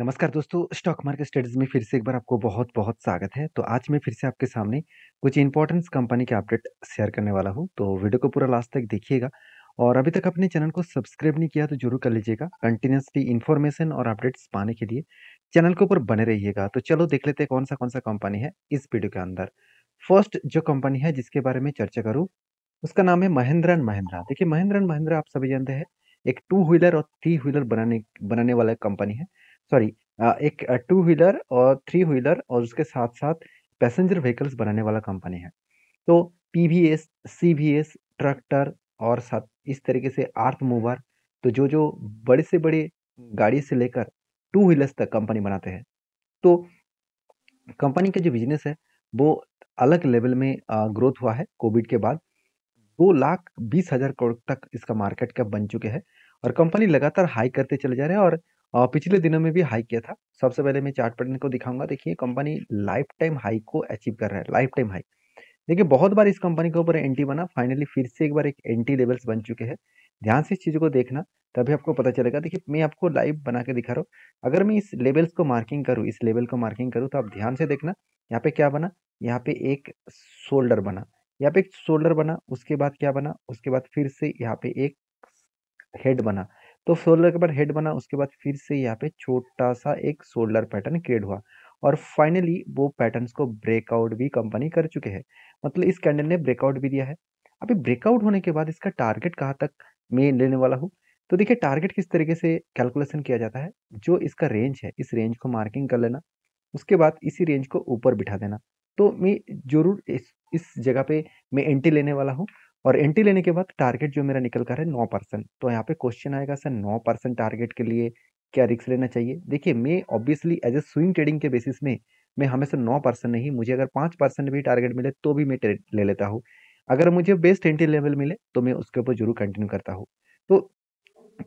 नमस्कार दोस्तों stock market studies में फिर से एक बार आपको बहुत बहुत स्वागत है तो आज मैं फिर से आपके सामने कुछ इंपॉर्टेंस कंपनी के अपडेट शेयर करने वाला हूं तो वीडियो को पूरा लास्ट तक देखिएगा और अभी तक अपने चैनल को सब्सक्राइब नहीं किया तो जरूर कर लीजिएगा कंटिन्यूसली इन्फॉर्मेशन और अपडेट्स पाने के लिए चैनल के ऊपर बने रहिएगा तो चलो देख लेते हैं कौन सा कौन सा कंपनी है इस वीडियो के अंदर फर्स्ट जो कंपनी है जिसके बारे में चर्चा करूँ उसका नाम है महेंद्र एंड महिंद्रा देखिए महेंद्र एंड महिंद्रा आप सभी जानते हैं एक टू व्हीलर और थ्री व्हीलर बनाने बनाने वाला कंपनी है सॉरी एक टू व्हीलर और थ्री व्हीलर और उसके साथ साथ पैसेंजर व्हीकल्स बनाने वाला कंपनी है तो P V S C V S tractor और साथ इस तरीके से आर्थ मूवर तो जो जो बड़े से बड़े गाड़ी से लेकर टू व्हीलर्स तक कंपनी बनाते हैं तो कंपनी का जो बिजनेस है वो अलग लेवल में ग्रोथ हुआ है कोविड के बाद दो लाख बीस हज़ार करोड़ तक इसका मार्केट कैप बन चुके हैं और कंपनी लगातार हाई करते चले जा रहे हैं और पिछले दिनों में भी हाई किया था सबसे पहले मैं चार्ट पैटर्न को दिखाऊंगा देखिए कंपनी लाइफ टाइम हाई को अचीव कर रहा है लाइफ टाइम हाई देखिए बहुत बार इस कंपनी के ऊपर एंटी बना फाइनली फिर से एक बार एक एंटी लेवल्स बन चुके हैं ध्यान से इस चीज़ को देखना तभी आपको पता चलेगा देखिए मैं आपको लाइव बना के दिखा रहा हूँ अगर मैं इस लेवल्स को मार्किंग करूँ इस लेवल को मार्किंग करूँ तो आप ध्यान से देखना यहाँ पे क्या बना यहाँ पे एक शोल्डर बना यहाँ पे एक शोल्डर बना उसके बाद क्या बना उसके बाद फिर से यहाँ पे एक हेड बना तो शोल्डर के बाद हेड बना उसके बाद फिर से यहाँ पे छोटा सा एक शोल्डर पैटर्न क्रिएट हुआ और फाइनली वो पैटर्न्स को ब्रेकआउट भी कंपनी कर चुके हैं मतलब इस कैंडल ने ब्रेकआउट भी दिया है अभी ब्रेकआउट होने के बाद इसका टारगेट कहाँ तक मैं लेने वाला हूँ तो देखिए टारगेट किस तरीके से कैलकुलेशन किया जाता है जो इसका रेंज है इस रेंज को मार्किंग कर लेना उसके बाद इसी रेंज को ऊपर बिठा देना तो मैं जरूर इस इस जगह पे मैं एंट्री लेने वाला हूँ और एंट्री लेने के बाद टारगेट जो मेरा निकल कर है नौ परसेंट तो यहाँ पे क्वेश्चन आएगा सर नौ परसेंट टारगेट के लिए क्या रिक्स लेना चाहिए देखिए मैं obviously as a swing trading के बेसिस में मैं हमेशा नौ परसेंट नहीं मुझे अगर पाँच परसेंट भी टारगेट मिले तो भी मैं ट्रेड ले लेता हूँ अगर मुझे बेस्ट एंट्री लेवल मिले तो मैं उसके ऊपर जरूर कंटिन्यू करता हूँ तो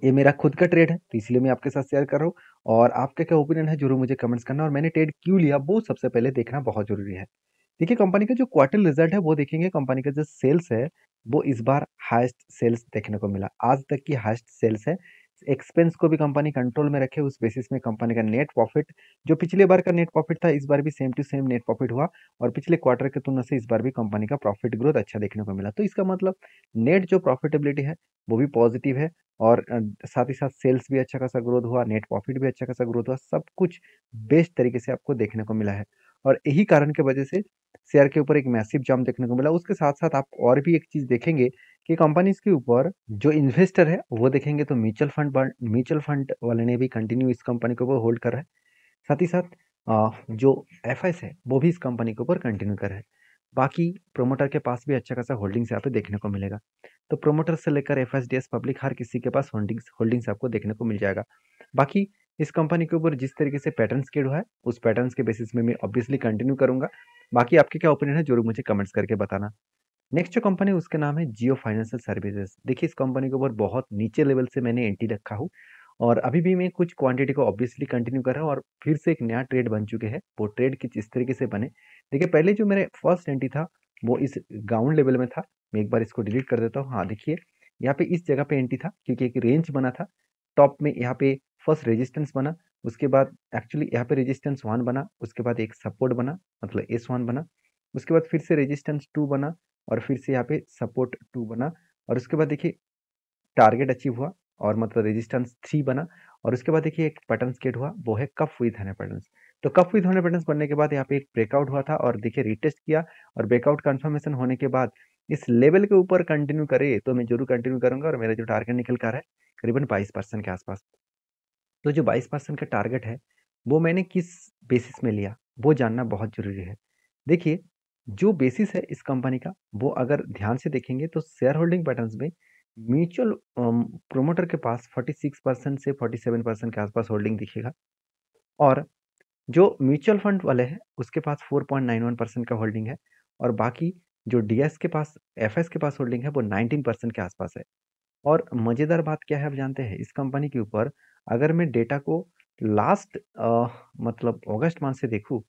ये मेरा खुद का ट्रेड है तो इसलिए मैं आपके साथ शेयर कर रहा हूँ और आपका क्या ओपिनियन है जरूर मुझे कमेंट्स करना और मैंने ट्रेड क्यों लिया वो सबसे पहले देखना बहुत जरूरी है देखिए कंपनी का जो क्वार्टर रिजल्ट है वो देखेंगे कंपनी का जो सेल्स है वो इस बार हाइस्ट सेल्स देखने को मिला आज तक की हाइस्ट सेल्स है एक्सपेंस को भी कंपनी कंट्रोल में रखे उस बेसिस में कंपनी का नेट प्रॉफिट जो पिछले बार का नेट प्रॉफिट था इस बार भी same to same net profit हुआ और पिछले क्वार्टर के तुलना से इस बार भी कंपनी का प्रॉफिट ग्रोथ अच्छा देखने को मिला तो इसका मतलब नेट जो प्रॉफिटेबिलिटी है वो भी पॉजिटिव है और साथ ही साथ सेल्स भी अच्छा खासा ग्रोथ हुआ नेट प्रॉफिट भी अच्छा खासा ग्रोथ हुआ सब कुछ बेस्ट तरीके से आपको देखने को मिला है और यही कारण के वजह से शेयर के ऊपर एक मैसिव जंप देखने को मिला उसके साथ साथ आप और भी एक चीज़ देखेंगे कि कंपनीज के ऊपर जो इन्वेस्टर है वो देखेंगे तो म्यूचुअल फंड म्यूचुअल फंड वाले ने भी कंटिन्यू इस कंपनी के ऊपर होल्ड कर रहा है साथ ही साथ जो एफ है वो भी इस कंपनी के ऊपर कंटिन्यू कर रहा है बाकी प्रोमोटर के पास भी अच्छा खासा होल्डिंग्स यहाँ पे देखने को मिलेगा तो प्रोमोटर से लेकर एफ पब्लिक हर किसी के पास होल्डिंग्स होल्डिंग्स आपको देखने को मिल जाएगा बाकी इस कंपनी के ऊपर जिस तरीके से पैटर्न स्केड हुआ है उस पैटर्न के बेसिस में मैं ऑब्वियसली कंटिन्यू करूंगा बाकी आपके क्या ओपिनियन है जरूर मुझे कमेंट्स करके बताना नेक्स्ट जो कंपनी उसका नाम है जियो फाइनेंशियल सर्विसेज देखिए इस कंपनी के ऊपर बहुत नीचे लेवल से मैंने एंट्री रखा हूँ और अभी भी मैं कुछ क्वांटिटी को ऑब्वियसली कंटिन्यू कर रहा हूँ और फिर से एक नया ट्रेड बन चुके हैं वो ट्रेड किस इस तरीके से बने देखिए पहले जो मेरे फर्स्ट एंट्री था वो इस ग्राउंड लेवल में था मैं एक बार इसको डिलीट कर देता हूँ हाँ देखिए यहाँ पे इस जगह पे एंट्री था क्योंकि एक रेंज बना था टॉप में यहाँ पे फर्स्ट रेजिस्टेंस बना उसके बाद एक्चुअली यहाँ पे रेजिस्टेंस वन बना उसके बाद एक सपोर्ट बना मतलब एस वन बना उसके बाद फिर से रेजिस्टेंस टू बना और फिर से यहाँ पे सपोर्ट टू बना और उसके बाद देखिए टारगेट अचीव हुआ और मतलब रेजिस्टेंस थ्री बना और उसके बाद देखिए एक पैटर्न स्केट हुआ वो है कफ विथ हने पैटर्न तो कफ विथ होने पैटर्न बनने के बाद यहाँ पे एक ब्रेकआउट हुआ था और देखिए रिटेस्ट किया और ब्रेकआउट कन्फर्मेशन होने के बाद इस लेवल के ऊपर कंटिन्यू करे तो मैं जरूर कंटिन्यू करूंगा और मेरा जो टारगेट निकल कर है करीबन बाईस परसेंट के आसपास तो जो बाईस परसेंट का टारगेट है वो मैंने किस बेसिस में लिया वो जानना बहुत ज़रूरी है देखिए जो बेसिस है इस कंपनी का वो अगर ध्यान से देखेंगे तो शेयर होल्डिंग पैटर्न में म्यूचुअल प्रोमोटर um, के पास 46 परसेंट से 47 परसेंट के आसपास होल्डिंग दिखेगा और जो म्यूचुअल फंड वाले हैं उसके पास 4.91 परसेंट का होल्डिंग है और बाकी जो डीएस के पास एफएस के पास होल्डिंग है वो 19 परसेंट के आसपास है और मज़ेदार बात क्या है आप जानते हैं इस कंपनी के ऊपर अगर मैं डेटा को लास्ट मतलब अगस्त माह से देखूँ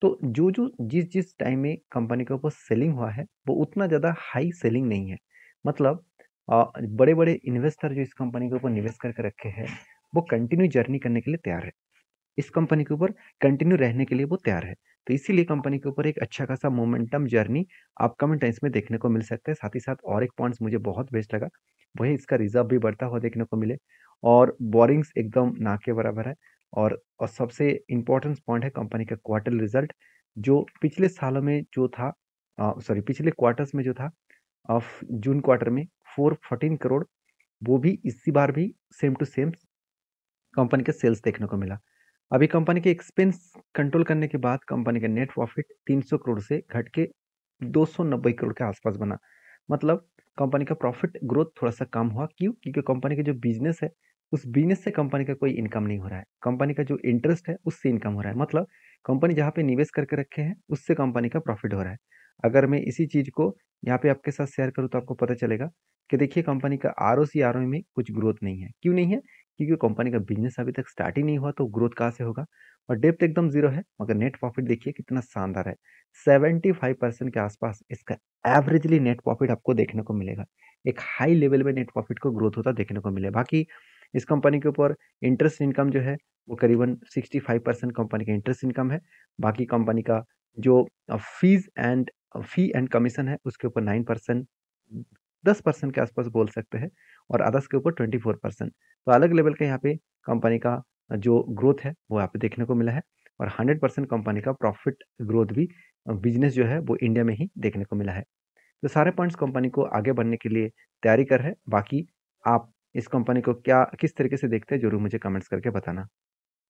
तो जो जो जिस जिस टाइम में कंपनी के ऊपर सेलिंग हुआ है वो उतना ज़्यादा हाई सेलिंग नहीं है मतलब आ, बड़े बड़े इन्वेस्टर जो इस कंपनी के ऊपर निवेश करके रखे हैं वो कंटिन्यू जर्नी करने के लिए तैयार है इस कंपनी के ऊपर कंटिन्यू रहने के लिए वो तैयार है तो इसीलिए कंपनी के ऊपर एक अच्छा खासा मोमेंटम जर्नी अपकमिंग टाइम्स में देखने को मिल सकता है साथ ही साथ और एक पॉइंट्स मुझे बहुत बेस्ट लगा वही इसका रिजर्व भी बढ़ता हुआ देखने को मिले और बोरिंग्स एकदम ना के बराबर है और, और सबसे इम्पोर्टेंस पॉइंट है कंपनी का क्वार्टर रिजल्ट जो पिछले सालों में जो था सॉरी पिछले क्वार्टर्स में जो था ऑफ जून क्वार्टर में फोर फोर्टीन करोड़ वो भी इसी बार भी सेम टू सेम कंपनी का सेल्स देखने को मिला अभी कंपनी के एक्सपेंस कंट्रोल करने के बाद कंपनी का नेट प्रॉफिट 300 करोड़ से घट के दो करोड़ के आसपास बना मतलब कंपनी का प्रॉफिट ग्रोथ थोड़ा सा कम हुआ क्यों क्योंकि कंपनी का जो बिजनेस है उस बिजनेस से कंपनी का कोई इनकम नहीं हो रहा है कंपनी का जो इंटरेस्ट है उससे इनकम हो रहा है मतलब कंपनी जहाँ पे निवेश करके रखे हैं उससे कंपनी का प्रॉफिट हो रहा है अगर मैं इसी चीज़ को यहाँ पे आपके साथ शेयर करूँ तो आपको पता चलेगा कि देखिए कंपनी का R O C R O में कुछ ग्रोथ नहीं है क्यों नहीं है क्योंकि कंपनी का बिजनेस अभी तक स्टार्ट ही नहीं हुआ तो ग्रोथ कहाँ से होगा और डेप्थ एकदम जीरो है मगर नेट प्रॉफिट देखिए कितना शानदार है सेवेंटी फाइव परसेंट के आसपास इसका एवरेजली नेट प्रॉफिट आपको देखने को मिलेगा एक हाई लेवल में नेट प्रॉफिट को ग्रोथ होता देखने को मिले बाकी इस कंपनी के ऊपर इंटरेस्ट इनकम जो है वो करीबन सिक्सटी फाइव परसेंट कंपनी का इंटरेस्ट इनकम है बाकी कंपनी का जो fees uh, and fee and commission है उसके ऊपर नाइन परसेंट दस परसेंट के आसपास बोल सकते हैं और अदर्स के ऊपर ट्वेंटी फोर परसेंट तो अलग लेवल का यहाँ पे कंपनी का जो ग्रोथ है वो यहाँ पे देखने को मिला है और हंड्रेड परसेंट कंपनी का प्रॉफिट ग्रोथ भी बिजनेस जो है वो इंडिया में ही देखने को मिला है तो सारे पॉइंट्स कंपनी को आगे बढ़ने के लिए तैयारी कर है बाकी आप इस कंपनी को क्या किस तरीके से देखते हैं जरूर मुझे कमेंट्स करके बताना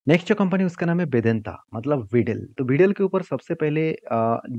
नेक्स्ट जो कंपनी उसका नाम है बेदेंता मतलब विडल तो विडल के ऊपर सबसे पहले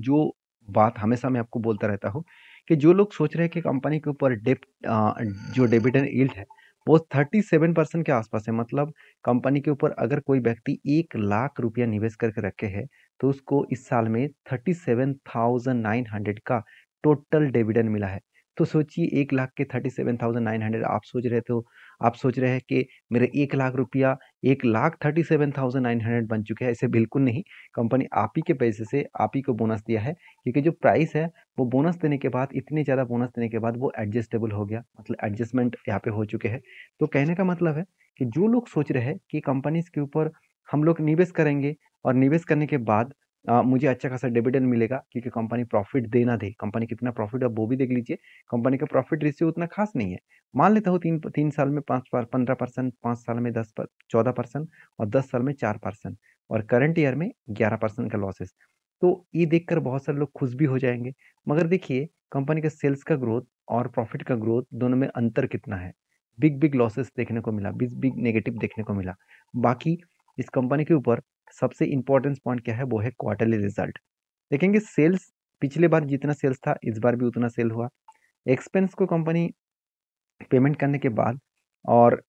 जो बात हमेशा मैं आपको बोलता रहता हूँ कि जो लोग सोच रहे हैं कि कंपनी के ऊपर डेप जो हम्म। डेबिट एंड ईल्ड है वो 37 परसेंट के आसपास है मतलब कंपनी के ऊपर अगर कोई व्यक्ति एक लाख रुपया निवेश करके रखे है तो उसको इस साल में 37,900 का टोटल डिविडेंड मिला है तो सोचिए एक लाख के 37,900 आप सोच रहे थे आप सोच रहे हैं कि मेरे एक लाख रुपया एक lakh thirty seven thousand nine hundred बन चुके हैं ऐसे बिल्कुल नहीं कंपनी आप ही के पैसे से आप ही को बोनस दिया है क्योंकि जो प्राइस है वो बोनस देने के बाद इतने ज़्यादा बोनस देने के बाद वो एडजस्टेबल हो गया मतलब एडजस्टमेंट यहाँ पे हो चुके हैं तो कहने का मतलब है कि जो लोग सोच रहे हैं कि कंपनीज के ऊपर हम लोग निवेश करेंगे और निवेश करने के बाद आ, मुझे अच्छा खासा डिविडेंड मिलेगा क्योंकि कंपनी प्रॉफिट देना दे कंपनी कितना प्रॉफिट है वो भी देख लीजिए कंपनी का प्रॉफिट रिश्यू उतना खास नहीं है मान लेता हूँ तीन तीन साल में पाँच पंद्रह परसेंट पाँच साल में दस पर चौदह परसेंट और दस साल में चार परसेंट और करंट ईयर में ग्यारह परसेंट का लॉसेस तो ये देखकर बहुत सारे लोग खुश भी हो जाएंगे मगर देखिए कंपनी का सेल्स का ग्रोथ और प्रॉफिट का ग्रोथ दोनों में अंतर कितना है बिग बिग लॉसेस देखने को मिला बिग बिग नेगेटिव देखने को मिला बाकी इस कंपनी के ऊपर सबसे इंपॉर्टेंस पॉइंट क्या है वो है क्वार्टरली रिजल्ट देखेंगे सेल्स पिछले बार जितना सेल्स था इस बार भी उतना सेल हुआ एक्सपेंस को कंपनी पेमेंट करने के बाद और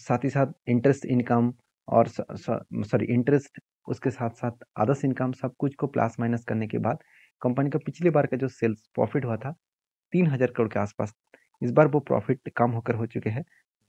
साथ ही साथ इंटरेस्ट इनकम और सॉरी इंटरेस्ट उसके साथ साथ आदर्श इनकम सब कुछ को प्लस माइनस करने के बाद कंपनी का पिछले बार का जो सेल्स प्रॉफिट हुआ था तीन हज़ार करोड़ के आसपास इस बार वो प्रॉफिट कम होकर हो चुके हैं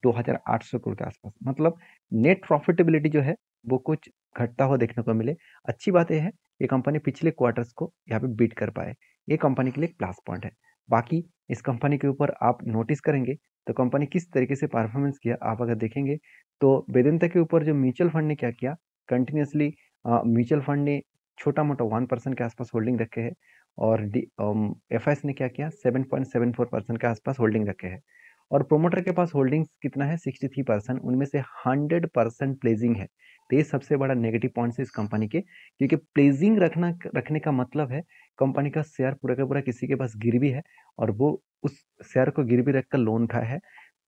दो हज़ार आठ सौ करोड़ के आसपास मतलब नेट प्रॉफिटेबिलिटी जो है वो कुछ घटता हुआ देखने को मिले अच्छी बात यह है ये कंपनी पिछले क्वार्टर्स को यहाँ पे बीट कर पाए ये कंपनी के लिए प्लस पॉइंट है बाकी इस कंपनी के ऊपर आप नोटिस करेंगे तो कंपनी किस तरीके से परफॉर्मेंस किया आप अगर देखेंगे तो वेदनता के ऊपर जो म्यूचुअल फंड ने क्या किया कंटिन्यूसली म्यूचुअल फंड ने छोटा मोटा वन परसेंट के आसपास होल्डिंग रखे है और एफ ने क्या किया seven point seven four percent के आसपास होल्डिंग रखे है और प्रोमोटर के पास होल्डिंग्स कितना है 63 परसेंट उनमें से 100 परसेंट प्लेजिंग है तो ये सबसे बड़ा नेगेटिव पॉइंट है इस कंपनी के क्योंकि प्लेजिंग रखना रखने का मतलब है कंपनी का शेयर पूरा का पूरा किसी के पास गिर भी है और वो उस शेयर को भी रख कर लोन खाया है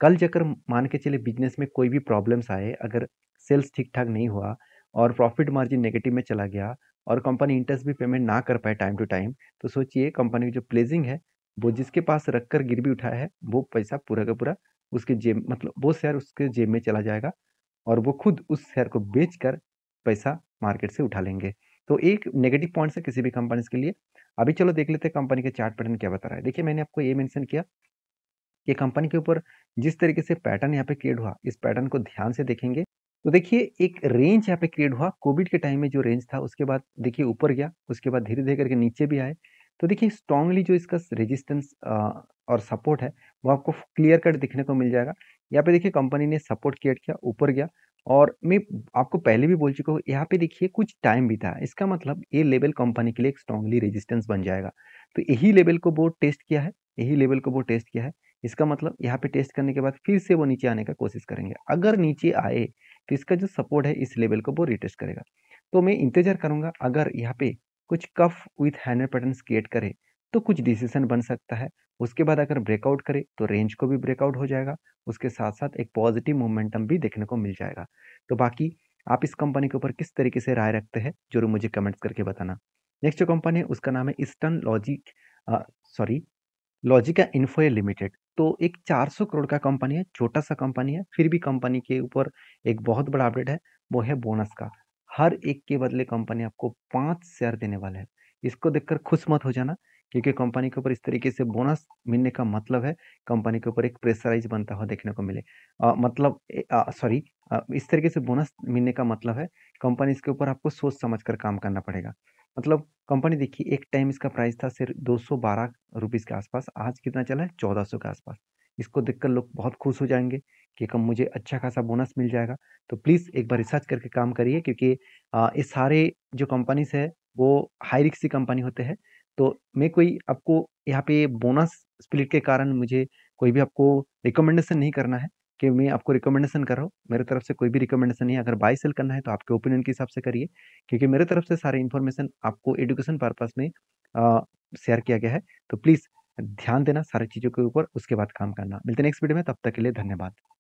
कल जाकर मान के चले बिजनेस में कोई भी प्रॉब्लम्स आए अगर सेल्स ठीक ठाक नहीं हुआ और प्रॉफिट मार्जिन नेगेटिव में चला गया और कंपनी इंटरेस्ट भी पेमेंट ना कर पाए टाइम टू टाइम तो सोचिए कंपनी की जो प्लेजिंग है वो जिसके पास रख कर गिरवी उठाया है वो पैसा पूरा का पूरा उसके जेब मतलब वो शेयर उसके जेब में चला जाएगा और वो खुद उस शेयर को बेच कर पैसा मार्केट से उठा लेंगे तो एक नेगेटिव पॉइंट्स है किसी भी कंपनी के लिए अभी चलो देख लेते हैं कंपनी के चार्ट पैटर्न क्या बता रहा है देखिए मैंने आपको ये मेंशन किया कि कंपनी के ऊपर जिस तरीके से पैटर्न यहाँ पे क्रिएट हुआ इस पैटर्न को ध्यान से देखेंगे तो देखिए एक रेंज यहाँ पे क्रिएट हुआ कोविड के टाइम में जो रेंज था उसके बाद देखिए ऊपर गया उसके बाद धीरे धीरे करके नीचे भी आए तो देखिए स्ट्रांगली जो इसका रेजिस्टेंस और सपोर्ट है वो आपको क्लियर कट दिखने को मिल जाएगा यहाँ पे देखिए कंपनी ने सपोर्ट क्रिएट किया ऊपर गया और मैं आपको पहले भी बोल चुका हूँ यहाँ पे देखिए कुछ टाइम भी था इसका मतलब ये लेवल कंपनी के लिए एक स्ट्रांगली रेजिस्टेंस बन जाएगा तो यही लेवल को वो टेस्ट किया है यही लेवल को वो टेस्ट किया है इसका मतलब यहाँ पे टेस्ट करने के बाद फिर से वो नीचे आने का कोशिश करेंगे अगर नीचे आए तो इसका जो सपोर्ट है इस लेवल को वो रिटेस्ट करेगा तो मैं इंतजार करूंगा अगर यहाँ पे कुछ cup with handle pattern create करे तो कुछ डिसीजन बन सकता है उसके बाद अगर ब्रेकआउट करे तो रेंज को भी ब्रेकआउट हो जाएगा उसके साथ साथ एक पॉजिटिव मोमेंटम भी देखने को मिल जाएगा तो बाकी आप इस कंपनी के ऊपर किस तरीके से राय रखते हैं जरूर मुझे कमेंट्स करके बताना नेक्स्ट जो कंपनी है उसका नाम है Eastern Logic sorry Logica Info Limited तो एक 400 करोड़ का कंपनी है छोटा सा कंपनी है फिर भी कंपनी के ऊपर एक बहुत बड़ा अपडेट है वो है बोनस का हर एक के बदले कंपनी आपको पाँच शेयर देने वाला है इसको देखकर खुश मत हो जाना क्योंकि कंपनी के ऊपर इस तरीके से बोनस मिलने का मतलब है कंपनी के ऊपर एक प्रेशराइज बनता हुआ देखने को मिले आ, मतलब सॉरी इस तरीके से बोनस मिलने का मतलब है कंपनी इसके ऊपर आपको सोच समझ कर काम करना पड़ेगा मतलब कंपनी देखिए एक टाइम इसका प्राइस था सिर्फ दो सौ बारह रुपीज़ के आसपास आज कितना चला है चौदह सौ के आसपास इसको देखकर लोग बहुत खुश हो जाएंगे कि कम मुझे अच्छा खासा बोनस मिल जाएगा तो प्लीज़ एक बार रिसर्च करके काम करिए क्योंकि ये सारे जो कंपनीज है वो हाई रिक्स की कंपनी होते हैं तो मैं कोई आपको यहाँ पे बोनस स्प्लिट के कारण मुझे कोई भी आपको रिकमेंडेशन नहीं करना है कि मैं आपको रिकमेंडेशन कर रहा हूँ मेरे तरफ से कोई भी रिकमेंडेशन नहीं अगर बाय सेल करना है तो आपके ओपिनियन के हिसाब से करिए क्योंकि मेरे तरफ से सारे इन्फॉर्मेशन आपको एडुकेशन पर्पज़ में शेयर किया गया है तो प्लीज़ ध्यान देना सारी चीज़ों के ऊपर उसके बाद काम करना मिलते नेक्स्ट वीडियो में तब तक के लिए धन्यवाद